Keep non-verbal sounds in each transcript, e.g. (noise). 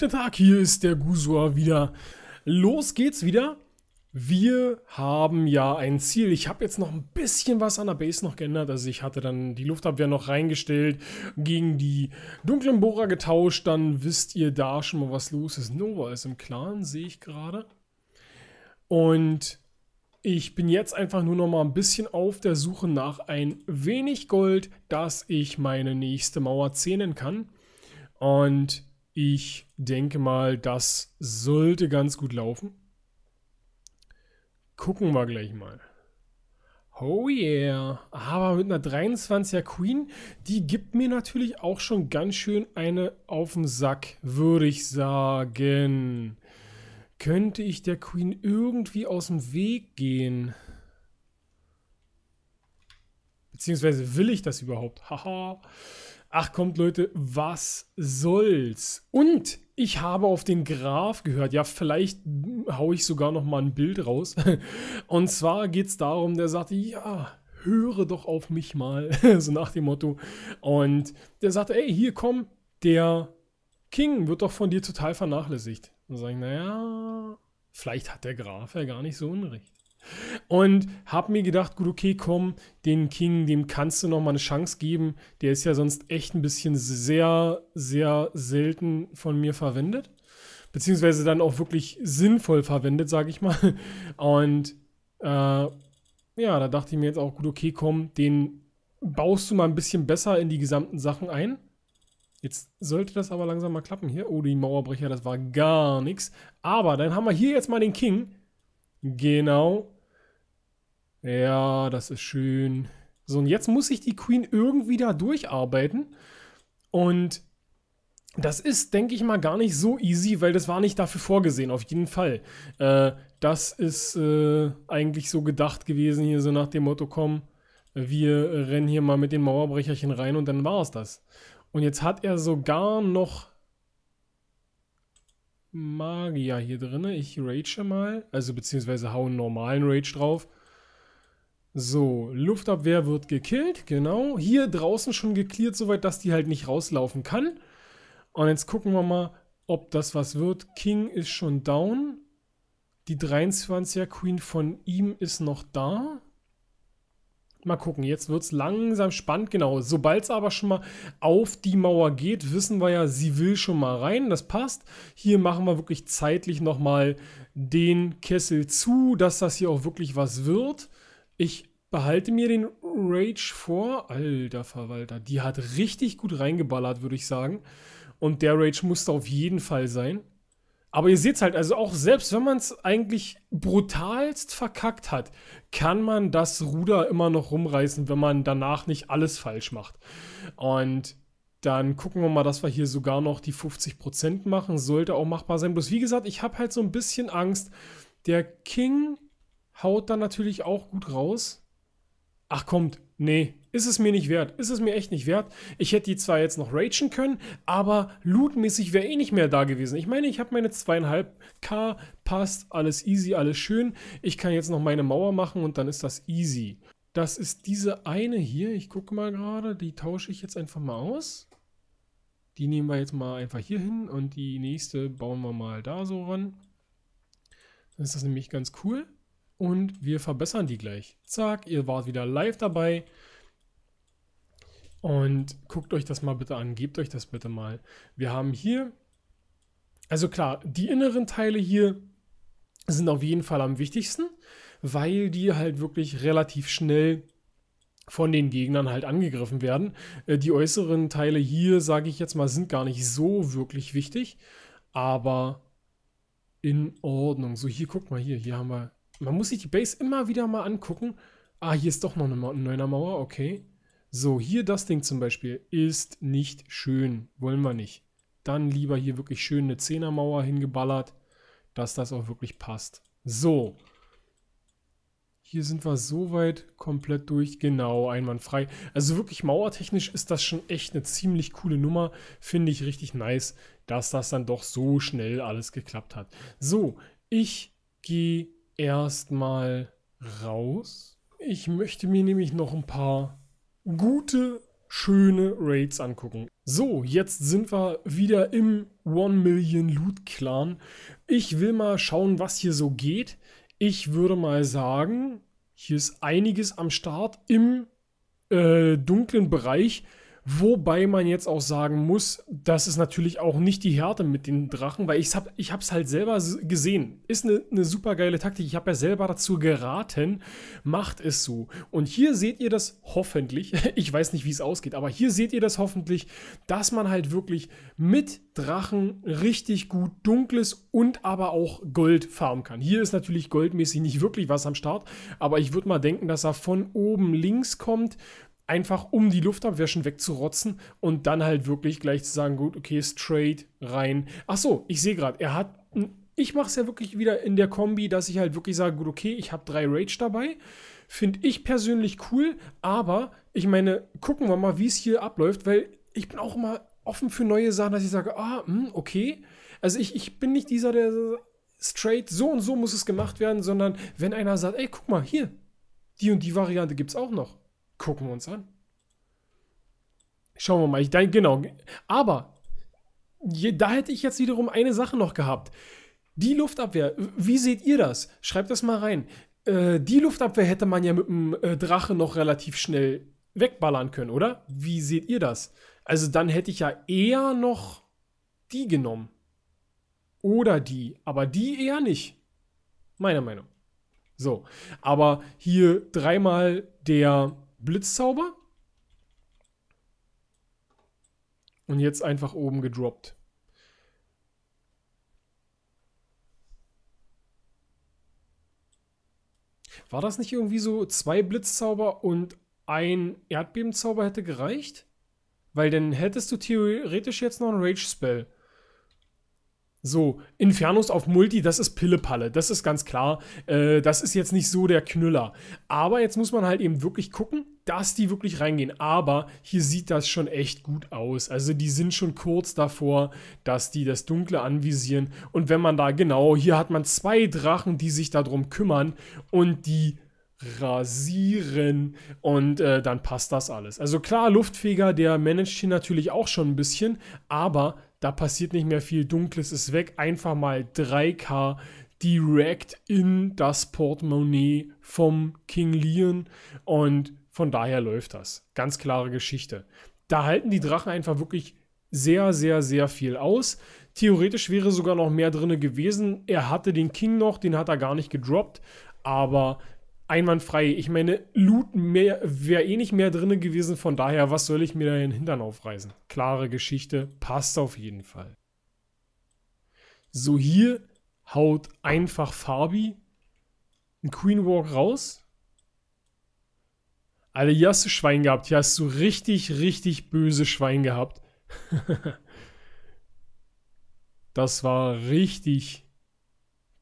Guten Tag, hier ist der Gusua wieder. Los geht's wieder. Wir haben ja ein Ziel. Ich habe jetzt noch ein bisschen was an der Base noch geändert. Also ich hatte dann die Luftabwehr noch reingestellt, gegen die dunklen Bohrer getauscht. Dann wisst ihr da schon mal, was los ist. Nova ist im Clan, sehe ich gerade. Und ich bin jetzt einfach nur noch mal ein bisschen auf der Suche nach ein wenig Gold, dass ich meine nächste Mauer zähnen kann. Und ich denke mal, das sollte ganz gut laufen. Gucken wir gleich mal. Oh yeah. Aber mit einer 23er Queen, die gibt mir natürlich auch schon ganz schön eine auf den Sack, würde ich sagen. Könnte ich der Queen irgendwie aus dem Weg gehen? Beziehungsweise will ich das überhaupt? Haha. Ach kommt Leute, was soll's? Und ich habe auf den Graf gehört. Ja, vielleicht haue ich sogar noch mal ein Bild raus. (laughs) Und zwar geht es darum, der sagte, ja, höre doch auf mich mal, (laughs) so nach dem Motto. Und der sagte, ey, hier komm, der King wird doch von dir total vernachlässigt. Und sagen, naja, vielleicht hat der Graf ja gar nicht so unrecht. Und habe mir gedacht, gut, okay, komm, den King, dem kannst du noch mal eine Chance geben. Der ist ja sonst echt ein bisschen sehr, sehr selten von mir verwendet. Beziehungsweise dann auch wirklich sinnvoll verwendet, sage ich mal. Und äh, ja, da dachte ich mir jetzt auch, gut, okay, komm, den baust du mal ein bisschen besser in die gesamten Sachen ein. Jetzt sollte das aber langsam mal klappen hier. Oh, die Mauerbrecher, das war gar nichts. Aber dann haben wir hier jetzt mal den King Genau. Ja, das ist schön. So, und jetzt muss ich die Queen irgendwie da durcharbeiten. Und das ist, denke ich mal, gar nicht so easy, weil das war nicht dafür vorgesehen, auf jeden Fall. Äh, das ist äh, eigentlich so gedacht gewesen, hier so nach dem Motto, komm, wir rennen hier mal mit den Mauerbrecherchen rein und dann war es das. Und jetzt hat er sogar noch Magier hier drin. Ich rage mal. Also beziehungsweise hau einen normalen Rage drauf. So, Luftabwehr wird gekillt, genau. Hier draußen schon geklärt, soweit, dass die halt nicht rauslaufen kann. Und jetzt gucken wir mal, ob das was wird. King ist schon down. Die 23er Queen von ihm ist noch da. Mal gucken, jetzt wird es langsam spannend. Genau, sobald es aber schon mal auf die Mauer geht, wissen wir ja, sie will schon mal rein. Das passt. Hier machen wir wirklich zeitlich nochmal den Kessel zu, dass das hier auch wirklich was wird. Ich behalte mir den Rage vor. Alter Verwalter, die hat richtig gut reingeballert, würde ich sagen. Und der Rage musste auf jeden Fall sein. Aber ihr seht es halt, also auch selbst wenn man es eigentlich brutalst verkackt hat, kann man das Ruder immer noch rumreißen, wenn man danach nicht alles falsch macht. Und dann gucken wir mal, dass wir hier sogar noch die 50% machen. Sollte auch machbar sein. Bloß wie gesagt, ich habe halt so ein bisschen Angst. Der King haut dann natürlich auch gut raus. Ach kommt, nee, ist es mir nicht wert. Ist es mir echt nicht wert. Ich hätte die zwar jetzt noch ragen können, aber lootmäßig wäre eh nicht mehr da gewesen. Ich meine, ich habe meine zweieinhalb K, passt, alles easy, alles schön. Ich kann jetzt noch meine Mauer machen und dann ist das easy. Das ist diese eine hier. Ich gucke mal gerade. Die tausche ich jetzt einfach mal aus. Die nehmen wir jetzt mal einfach hier hin und die nächste bauen wir mal da so ran. Dann ist das nämlich ganz cool. Und wir verbessern die gleich. Zack, ihr wart wieder live dabei. Und guckt euch das mal bitte an, gebt euch das bitte mal. Wir haben hier, also klar, die inneren Teile hier sind auf jeden Fall am wichtigsten, weil die halt wirklich relativ schnell von den Gegnern halt angegriffen werden. Äh, die äußeren Teile hier, sage ich jetzt mal, sind gar nicht so wirklich wichtig, aber in Ordnung. So, hier, guckt mal, hier, hier haben wir, man muss sich die Base immer wieder mal angucken. Ah, hier ist doch noch eine neuner Mauer, okay. So, hier das Ding zum Beispiel ist nicht schön. Wollen wir nicht. Dann lieber hier wirklich schön eine Zehnermauer hingeballert, dass das auch wirklich passt. So. Hier sind wir soweit komplett durch. Genau, einwandfrei. Also wirklich mauertechnisch ist das schon echt eine ziemlich coole Nummer. Finde ich richtig nice, dass das dann doch so schnell alles geklappt hat. So, ich gehe erstmal raus. Ich möchte mir nämlich noch ein paar gute, schöne Raids angucken. So, jetzt sind wir wieder im One Million Loot Clan. Ich will mal schauen, was hier so geht. Ich würde mal sagen, hier ist einiges am Start im äh, dunklen Bereich. Wobei man jetzt auch sagen muss, das ist natürlich auch nicht die Härte mit den Drachen, weil ich es ich halt selber gesehen. Ist eine, eine super geile Taktik. Ich habe ja selber dazu geraten, macht es so. Und hier seht ihr das hoffentlich, (laughs) ich weiß nicht, wie es ausgeht, aber hier seht ihr das hoffentlich, dass man halt wirklich mit Drachen richtig gut dunkles und aber auch Gold farmen kann. Hier ist natürlich goldmäßig nicht wirklich was am Start, aber ich würde mal denken, dass er von oben links kommt, einfach um die Luftabwehr schon wegzurotzen und dann halt wirklich gleich zu sagen, gut, okay, straight rein. Ach so, ich sehe gerade, er hat ich mache es ja wirklich wieder in der Kombi, dass ich halt wirklich sage, gut, okay, ich habe drei Rage dabei. Finde ich persönlich cool, aber ich meine, gucken wir mal, wie es hier abläuft, weil ich bin auch immer offen für neue Sachen, dass ich sage, ah, mh, hm, okay. Also ich, ich bin nicht dieser, der straight so und so muss es gemacht werden, sondern wenn einer sagt, ey, guck mal, hier, die und die Variante gibt es auch noch. Gucken wir uns an. Schauen wir mal. Ich, dann, genau. Aber je, da hätte ich jetzt wiederum eine Sache noch gehabt. Die Luftabwehr, wie seht ihr das? Schreibt das mal rein. Äh, die Luftabwehr hätte man ja mit dem äh, Drache noch relativ schnell wegballern können, oder? Wie seht ihr das? Also dann hätte ich ja eher noch die genommen. Oder die, aber die eher nicht. Meiner Meinung. So, aber hier dreimal der Blitzzauber. Und jetzt einfach oben gedroppt. War das nicht irgendwie so, zwei Blitzzauber und ein Erdbebenzauber hätte gereicht? Weil dann hättest du theoretisch jetzt noch einen Rage-Spell. So, Infernus auf Multi, das ist Pillepalle, das ist ganz klar. Äh, das ist jetzt nicht so der Knüller. Aber jetzt muss man halt eben wirklich gucken, dass die wirklich reingehen. Aber hier sieht das schon echt gut aus. Also die sind schon kurz davor, dass die das Dunkle anvisieren. Und wenn man da, genau, hier hat man zwei Drachen, die sich darum kümmern und die rasieren und äh, dann passt das alles. Also klar, Luftfeger, der managt hier natürlich auch schon ein bisschen, aber da passiert nicht mehr viel, Dunkles ist weg, einfach mal 3K direkt in das Portemonnaie vom King Leon und von daher läuft das. Ganz klare Geschichte. Da halten die Drachen einfach wirklich sehr, sehr, sehr viel aus. Theoretisch wäre sogar noch mehr drin gewesen. Er hatte den King noch, den hat er gar nicht gedroppt. Aber einwandfrei. Ich meine, Loot wäre eh nicht mehr drin gewesen, von daher, was soll ich mir da in den Hintern aufreißen? Klare Geschichte, passt auf jeden Fall. So, hier haut einfach Fabi ein Queen Walk raus. Alter, hier hast du Schwein gehabt. Hier hast du richtig, richtig böse Schwein gehabt. (laughs) das war richtig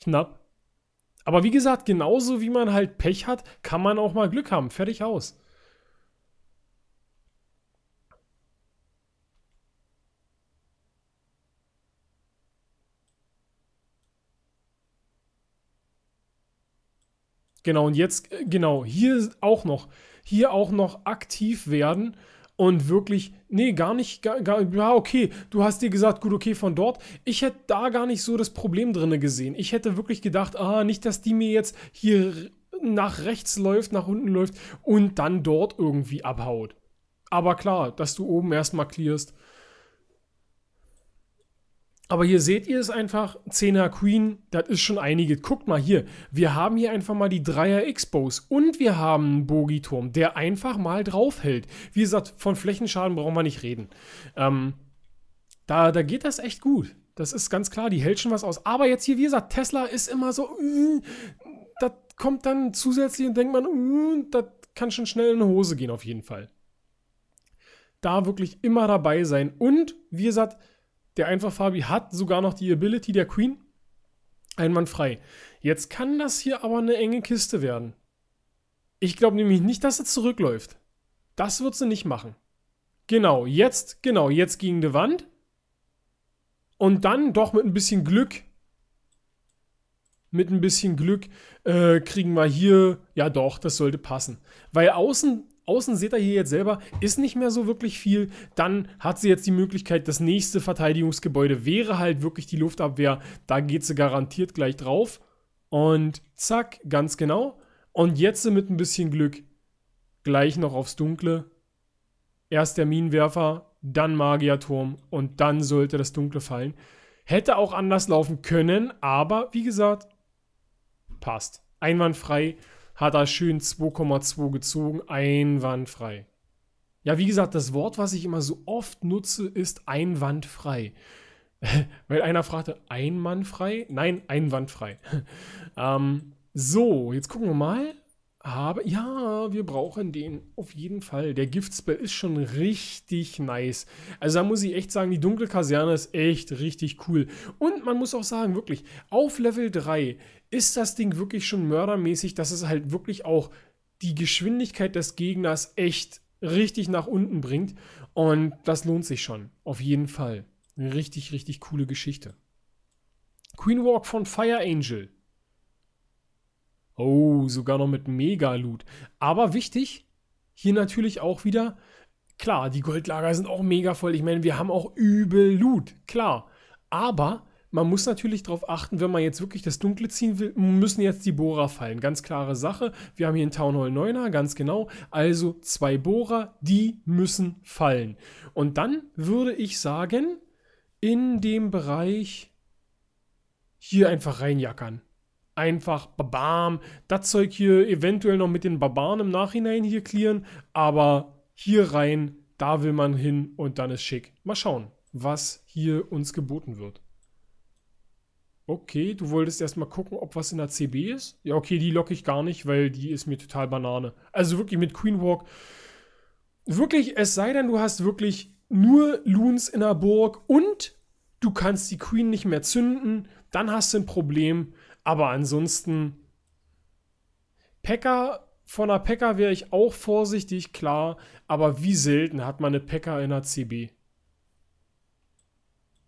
knapp. Aber wie gesagt, genauso wie man halt Pech hat, kann man auch mal Glück haben. Fertig aus. Genau, und jetzt, äh, genau, hier auch noch, hier auch noch aktiv werden und wirklich, nee, gar nicht, gar, gar, ja, okay, du hast dir gesagt, gut, okay, von dort. Ich hätte da gar nicht so das Problem drin gesehen. Ich hätte wirklich gedacht, ah, nicht, dass die mir jetzt hier nach rechts läuft, nach unten läuft und dann dort irgendwie abhaut. Aber klar, dass du oben erstmal clearst aber hier seht ihr es einfach, 10er Queen, das ist schon einiges. Guckt mal hier, wir haben hier einfach mal die 3er Expos und wir haben einen Bogiturm, der einfach mal draufhält. Wie gesagt, von Flächenschaden brauchen wir nicht reden. Ähm, da, da geht das echt gut. Das ist ganz klar, die hält schon was aus. Aber jetzt hier, wie gesagt, Tesla ist immer so, mm, das kommt dann zusätzlich und denkt man, mm, das kann schon schnell in eine Hose gehen auf jeden Fall. Da wirklich immer dabei sein. Und, wie gesagt, der Einfachfarbi hat sogar noch die Ability der Queen. Einwandfrei. Jetzt kann das hier aber eine enge Kiste werden. Ich glaube nämlich nicht, dass sie zurückläuft. Das wird sie nicht machen. Genau, jetzt, genau, jetzt gegen die Wand. Und dann doch mit ein bisschen Glück. Mit ein bisschen Glück äh, kriegen wir hier, ja doch, das sollte passen. Weil außen außen seht ihr hier jetzt selber, ist nicht mehr so wirklich viel. Dann hat sie jetzt die Möglichkeit, das nächste Verteidigungsgebäude wäre halt wirklich die Luftabwehr. Da geht sie garantiert gleich drauf. Und zack, ganz genau. Und jetzt mit ein bisschen Glück gleich noch aufs Dunkle. Erst der Minenwerfer, dann Magierturm und dann sollte das Dunkle fallen. Hätte auch anders laufen können, aber wie gesagt, passt. Einwandfrei hat er schön 2,2 gezogen, einwandfrei. Ja, wie gesagt, das Wort, was ich immer so oft nutze, ist einwandfrei. (laughs) Weil einer fragte, einwandfrei? Nein, einwandfrei. (laughs) ähm, so, jetzt gucken wir mal. Habe, ja, wir brauchen den auf jeden Fall. Der Giftspell ist schon richtig nice. Also da muss ich echt sagen, die dunkle Kaserne ist echt richtig cool. Und man muss auch sagen, wirklich, auf Level 3 ist das Ding wirklich schon mördermäßig, dass es halt wirklich auch die Geschwindigkeit des Gegners echt richtig nach unten bringt. Und das lohnt sich schon. Auf jeden Fall. Eine richtig, richtig coole Geschichte. Queen Walk von Fire Angel. Oh, sogar noch mit Mega-Loot. Aber wichtig, hier natürlich auch wieder, klar, die Goldlager sind auch mega voll. Ich meine, wir haben auch übel Loot, klar. Aber man muss natürlich darauf achten, wenn man jetzt wirklich das Dunkle ziehen will, müssen jetzt die Bohrer fallen. Ganz klare Sache. Wir haben hier einen Town Hall 9er, ganz genau. Also zwei Bohrer, die müssen fallen. Und dann würde ich sagen, in dem Bereich hier einfach reinjackern. Einfach babam. Das Zeug hier eventuell noch mit den Barbaren im Nachhinein hier clearen, aber hier rein, da will man hin und dann ist schick. Mal schauen, was hier uns geboten wird. Okay, du wolltest erstmal gucken, ob was in der CB ist. Ja, okay, die locke ich gar nicht, weil die ist mir total Banane. Also wirklich mit Queen Walk. Wirklich, es sei denn, du hast wirklich nur Loons in der Burg und du kannst die Queen nicht mehr zünden. Dann hast du ein Problem. Aber ansonsten. Packer, von einer Packer wäre ich auch vorsichtig, klar, aber wie selten hat man eine Packer in der CB?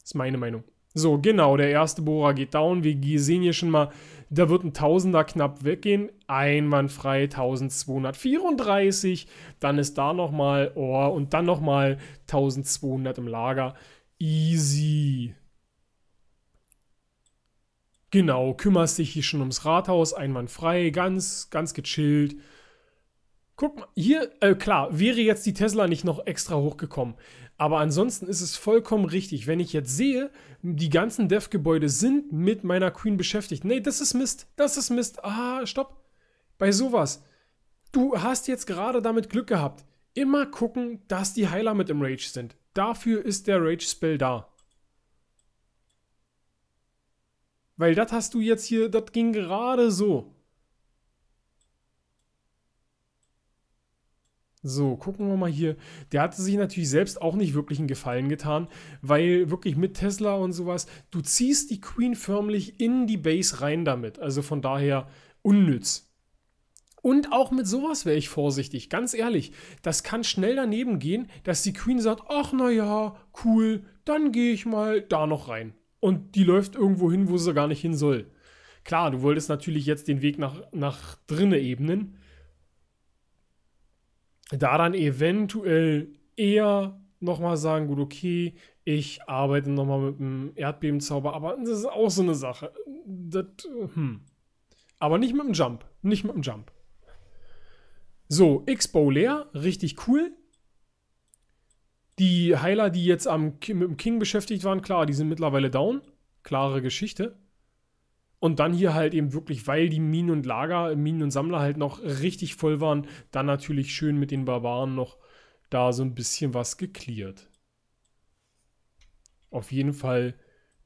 Das Ist meine Meinung. So, genau, der erste Bohrer geht down. Wir sehen hier schon mal, da wird ein Tausender knapp weggehen. Einwandfrei 1234. Dann ist da nochmal, oh, und dann nochmal 1200 im Lager. Easy. Genau, kümmerst dich hier schon ums Rathaus, einwandfrei, ganz, ganz gechillt. Guck mal, hier, äh, klar, wäre jetzt die Tesla nicht noch extra hochgekommen. Aber ansonsten ist es vollkommen richtig, wenn ich jetzt sehe, die ganzen Dev-Gebäude sind mit meiner Queen beschäftigt. Nee, das ist Mist, das ist Mist. Ah, stopp. Bei sowas. Du hast jetzt gerade damit Glück gehabt. Immer gucken, dass die Heiler mit im Rage sind. Dafür ist der Rage-Spell da. Weil das hast du jetzt hier, das ging gerade so. So, gucken wir mal hier. Der hatte sich natürlich selbst auch nicht wirklich einen Gefallen getan, weil wirklich mit Tesla und sowas, du ziehst die Queen förmlich in die Base rein damit. Also von daher unnütz. Und auch mit sowas wäre ich vorsichtig, ganz ehrlich. Das kann schnell daneben gehen, dass die Queen sagt, ach naja, cool, dann gehe ich mal da noch rein. Und die läuft irgendwo hin, wo sie gar nicht hin soll. Klar, du wolltest natürlich jetzt den Weg nach, nach drinne ebnen, da dann eventuell eher nochmal sagen, gut, okay, ich arbeite nochmal mit einem Erdbebenzauber, aber das ist auch so eine Sache. Das, hm. Aber nicht mit dem Jump. Nicht mit dem Jump. So, X-Bow leer, richtig cool. Die Heiler, die jetzt am, mit dem King beschäftigt waren, klar, die sind mittlerweile down. Klare Geschichte. Und dann hier halt eben wirklich, weil die Minen und Lager, Minen und Sammler halt noch richtig voll waren, dann natürlich schön mit den Barbaren noch da so ein bisschen was geklärt. Auf jeden Fall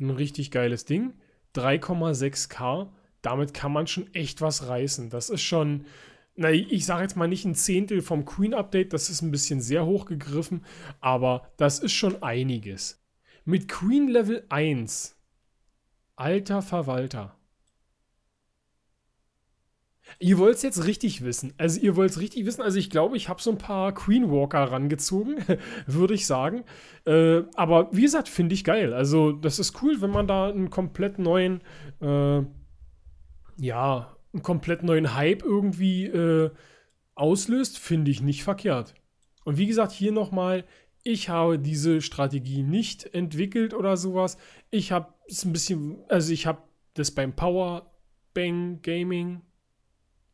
ein richtig geiles Ding. 3,6k, damit kann man schon echt was reißen. Das ist schon, na, ich sage jetzt mal nicht ein Zehntel vom Queen-Update, das ist ein bisschen sehr hoch gegriffen, aber das ist schon einiges. Mit Queen Level 1, alter Verwalter, Ihr wollt es jetzt richtig wissen. Also ihr wollt es richtig wissen. Also ich glaube, ich habe so ein paar Queen Walker rangezogen, (laughs) würde ich sagen. Äh, aber wie gesagt, finde ich geil. Also das ist cool, wenn man da einen komplett neuen, äh, ja, einen komplett neuen Hype irgendwie äh, auslöst, finde ich nicht verkehrt. Und wie gesagt, hier nochmal, ich habe diese Strategie nicht entwickelt oder sowas. Ich habe es ein bisschen, also ich habe das beim Power Bang Gaming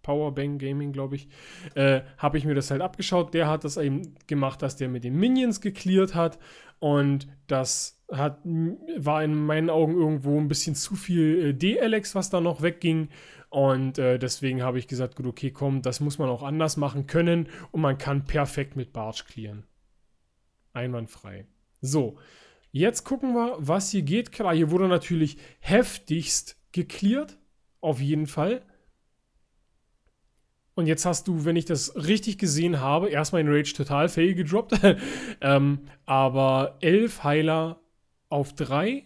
Powerbang Gaming, glaube ich, äh, habe ich mir das halt abgeschaut. Der hat das eben gemacht, dass der mit den Minions geklärt hat und das hat, war in meinen Augen irgendwo ein bisschen zu viel äh, D-Alex, was da noch wegging. Und äh, deswegen habe ich gesagt, gut, okay, komm, das muss man auch anders machen können und man kann perfekt mit Barge clearen. Einwandfrei. So, jetzt gucken wir, was hier geht. Klar, hier wurde natürlich heftigst geklärt, auf jeden Fall. Und jetzt hast du, wenn ich das richtig gesehen habe, erstmal in Rage total fail gedroppt. (laughs) ähm, aber elf Heiler auf drei,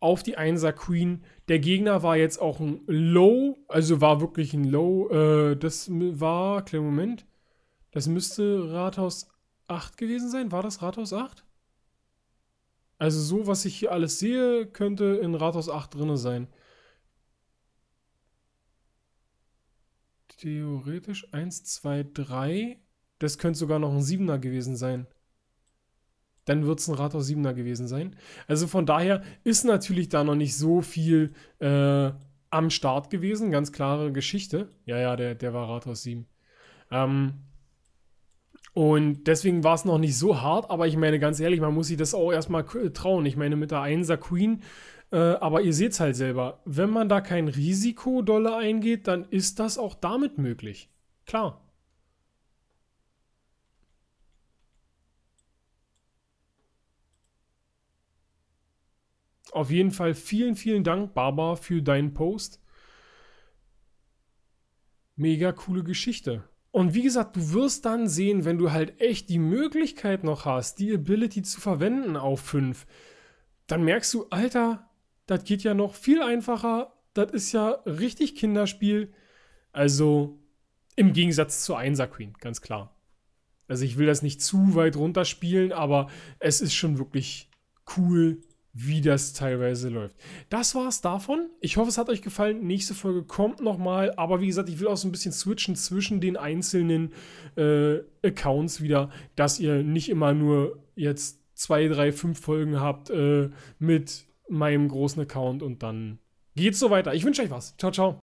auf die Einser Queen. Der Gegner war jetzt auch ein Low, also war wirklich ein Low. Äh, das war, kleinen Moment, das müsste Rathaus 8 gewesen sein. War das Rathaus 8? Also so, was ich hier alles sehe, könnte in Rathaus 8 drin sein. theoretisch 1, 2, 3. Das könnte sogar noch ein 7er gewesen sein. Dann wird es ein Rathaus 7er gewesen sein. Also von daher ist natürlich da noch nicht so viel äh, am Start gewesen. Ganz klare Geschichte. Ja, ja, der, der war Rathaus 7. Ähm, und deswegen war es noch nicht so hart, aber ich meine, ganz ehrlich, man muss sich das auch erstmal trauen. Ich meine, mit der 1er Queen, äh, aber ihr seht es halt selber. Wenn man da kein Risiko dolle eingeht, dann ist das auch damit möglich. Klar. Auf jeden Fall vielen, vielen Dank, Barbara, für deinen Post. Mega coole Geschichte. Und wie gesagt, du wirst dann sehen, wenn du halt echt die Möglichkeit noch hast, die Ability zu verwenden auf 5, dann merkst du, Alter, das geht ja noch viel einfacher. Das ist ja richtig Kinderspiel. Also im Gegensatz zu Einser Queen, ganz klar. Also ich will das nicht zu weit runterspielen, aber es ist schon wirklich cool wie das teilweise läuft. Das war es davon. Ich hoffe, es hat euch gefallen. Nächste Folge kommt nochmal. Aber wie gesagt, ich will auch so ein bisschen switchen zwischen den einzelnen äh, Accounts wieder, dass ihr nicht immer nur jetzt zwei, drei, fünf Folgen habt äh, mit meinem großen Account und dann geht's so weiter. Ich wünsche euch was. Ciao, ciao.